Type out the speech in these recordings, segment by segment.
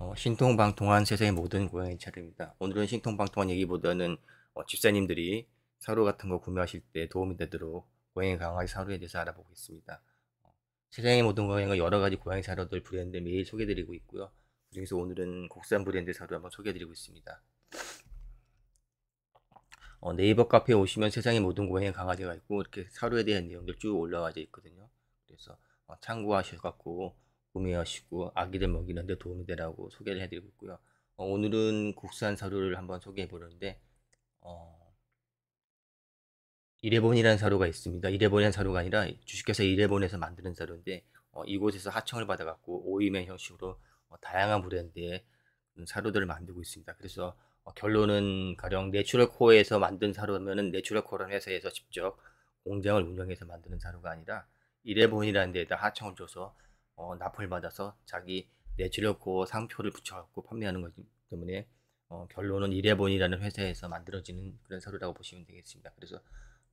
어, 신통방 통한 세상의 모든 고양이 차례입니다. 오늘은 신통방 통한 얘기보다는 어, 집사님들이 사료 같은 거 구매하실 때 도움이 되도록 고양이 강아지 사료에 대해서 알아보겠습니다. 어, 세상의 모든 고양이가 여러 가지 고양이 사료들 브랜드 매일 소개드리고 있고요. 그중에서 오늘은 국산 브랜드 사료 한번 소개드리고 있습니다. 어, 네이버 카페에 오시면 세상의 모든 고양이 강아지가 있고 이렇게 사료에 대한 내용들 쭉 올라와 있거든요. 그래서 어, 참고하셔갖고 구매하시고 아기를 먹이는 데 도움이 되라고 소개를 해드리고 있고요. 어, 오늘은 국산 사료를 한번 소개해 보는데 어, 이레본이라는 사료가 있습니다. 이레본이라는 사료가 아니라 주식회사 이레본에서 만드는 사료인데 어, 이곳에서 하청을 받아갖고 오이맨 형식으로 어, 다양한 브랜드의 음, 사료들을 만들고 있습니다. 그래서 어, 결론은 가령 내추럴 코어에서 만든 사료면 내추럴 코어라는 회사에서 직접 공장을 운영해서 만드는 사료가 아니라 이레본이라는 데에다 하청을 줘서 어, 납품을 받아서 자기 내주려고 상표를 붙여갖고 판매하는 거기 때문에 어, 결론은 이레본이라는 회사에서 만들어지는 그런 사료라고 보시면 되겠습니다. 그래서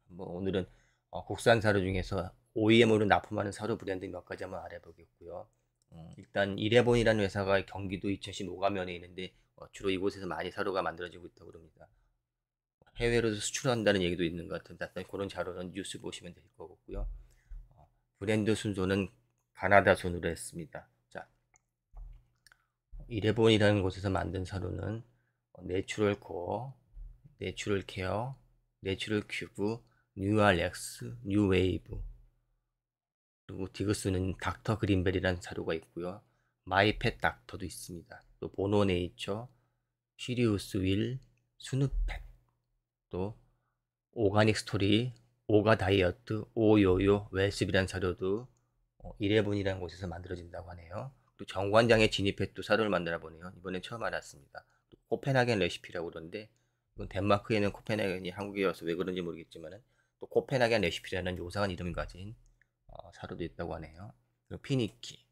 뭐 오늘은 어, 국산 사료 중에서 OEM으로 납품하는 사료 브랜드 몇 가지 한번 알아보겠고요. 음, 일단 이레본이라는 회사가 경기도 2015가면에 있는데 어, 주로 이곳에서 많이 사료가 만들어지고 있다고 합니다. 해외로 수출한다는 얘기도 있는 것 같은데 그런 자료는 뉴스 보시면 될같고요 어, 브랜드 순서는 가나다 순으로 했습니다. 자, 이레본이라는 곳에서 만든 서류는 내추럴 코어, 내추럴 케어, 내추럴 큐브, 뉴알렉스, 뉴웨이브 그리고 디그스는 닥터 그린벨이라는 자료가 있고요. 마이펫 닥터도 있습니다. 또 보노 네이처, 시리우스 윌, 스누펫 또 오가닉 스토리, 오가 다이어트, 오요요, 웰스비란 자료도 이레븐이라는 어, 곳에서 만들어진다고 하네요. 또 정관장에 진입해 또 사료를 만들어 보네요. 이번에 처음 알았습니다. 또 코펜하겐 레시피라고 그러는데 이건 덴마크에는 코펜하겐이 한국이어서 왜 그런지 모르겠지만또 코펜하겐 레시피라는 요상한 이름 가진 어, 사료도 있다고 하네요. 그리고 피니키,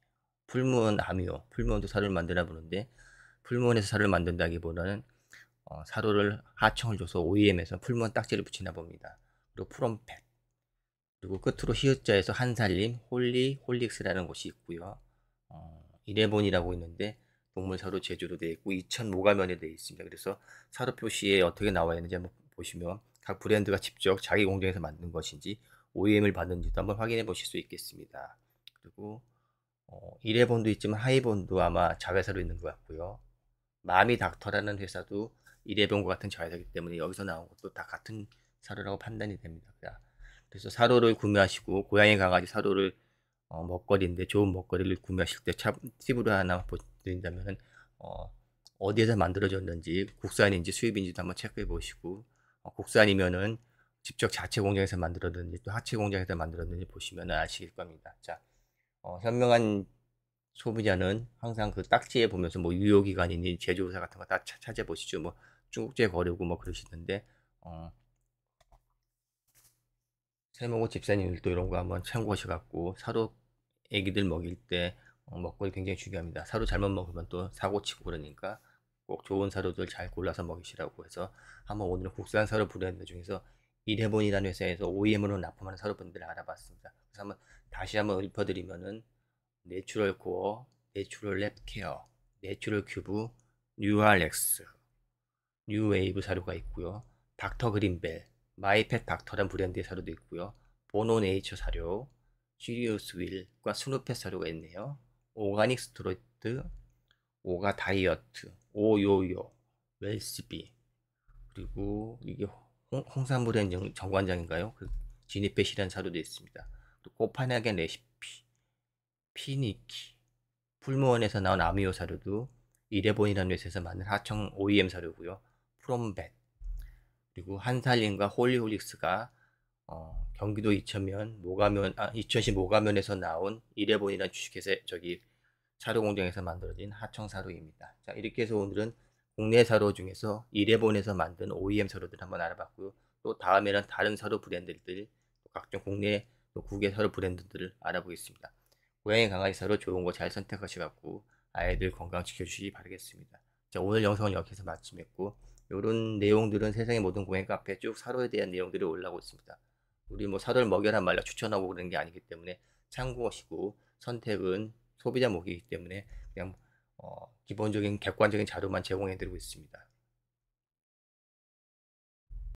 풀무원 아미오, 풀무원도 사료를 만들어 보는데 풀무원에서 사료를 만든다기보다는 어, 사료를 하청을 줘서 OEM에서 풀무원 딱지를 붙이나 봅니다. 그리고 프롬펫, 그리고 끝으로 히읗자에서 한살림, 홀리, 홀릭스라는 곳이 있고요. 어, 이레본이라고 있는데 동물사로 제주로 되어 있고 이천 모가면에 되어 있습니다. 그래서 사료 표시에 어떻게 나와 있는지 한번 보시면 각 브랜드가 직접 자기 공장에서 만든 것인지 OEM을 받는지도 한번 확인해 보실 수 있겠습니다. 그리고 어, 이레본도 있지만 하이본도 아마 자회사로 있는 것 같고요. 마미 닥터라는 회사도 이레본과 같은 자회사이기 때문에 여기서 나온 것도 다 같은 사료라고 판단이 됩니다. 그러니까 그래서 사료를 구매하시고 고양이 강아지 사료를 어, 먹거리인데 좋은 먹거리를 구매하실 때 참, 팁으로 하나 보여드린다면 어, 어디에서 만들어졌는지 국산인지 수입인지도 한번 체크해 보시고 어, 국산이면은 직접 자체 공장에서 만들었는지 또 하체 공장에서 만들었는지 보시면 아실 겁니다. 자, 어, 현명한 소비자는 항상 그 딱지에 보면서 뭐 유효기간이니 제조사 같은 거 다 찾아보시죠. 뭐 중국제 거래고 뭐 그러시는데 어, 세모고 집사님들도 이런 거 한번 참고하셔갖고 사료 애기들 먹일 때먹고리 어, 굉장히 중요합니다. 사료 잘못 먹으면 또 사고치고 그러니까 꼭 좋은 사료들 잘 골라서 먹이시라고 해서 한번 오늘은 국산 사료 브랜드 중에서 이대본이라는 회사에서 OEM으로 납품하는 사료분들을 알아봤습니다. 그래서 한번 다시 한번 읊어드리면은 내추럴 코어, 내추럴 랩케어, 내추럴 큐브, 뉴알렉스, 뉴웨이브 사료가 있고요. 닥터 그린벨, 마이펫 닥터란 브랜드의 사료도 있고요. 보노 네이처 사료, 시리우스 윌과 스누펫 사료가 있네요. 오가닉 스트로이트, 오가 다이어트, 오요요, 웰스비, 그리고 이게 홍, 산 브랜드 정관장인가요? 그 지니펫이라는 사료도 있습니다. 또 코파나겐 레시피, 피니키, 풀무원에서 나온 아미오 사료도 이레본이라는 회사에서 만든 하청 OEM 사료고요. 프롬벳, 그리고 한살림과 홀리홀릭스가 어, 경기도 이천면 모가면 아, 이천시 모가면에서 나온 이래본이라는 주식회사 저기 사료 공장에서 만들어진 하청 사료입니다. 자 이렇게 해서 오늘은 국내 사료 중에서 이래본에서 만든 OEM 사료들 한번 알아봤고요. 또 다음에는 다른 사료 브랜드들 각종 국내 또 국외 사료 브랜드들을 알아보겠습니다. 고양이 강아지 사료 좋은 거 잘 선택하셔갖고 아이들 건강 지켜주시기 바라겠습니다. 자 오늘 영상은 여기서 마치겠고 이런 내용들은 세상의 모든 공예 카페에 쭉 사료에 대한 내용들이 올라오고 있습니다. 우리 뭐 사료를 먹여란 말로 추천하고 그러게 아니기 때문에 참고하시고 선택은 소비자 목이기 때문에 그냥 어, 기본적인 객관적인 자료만 제공해드리고 있습니다.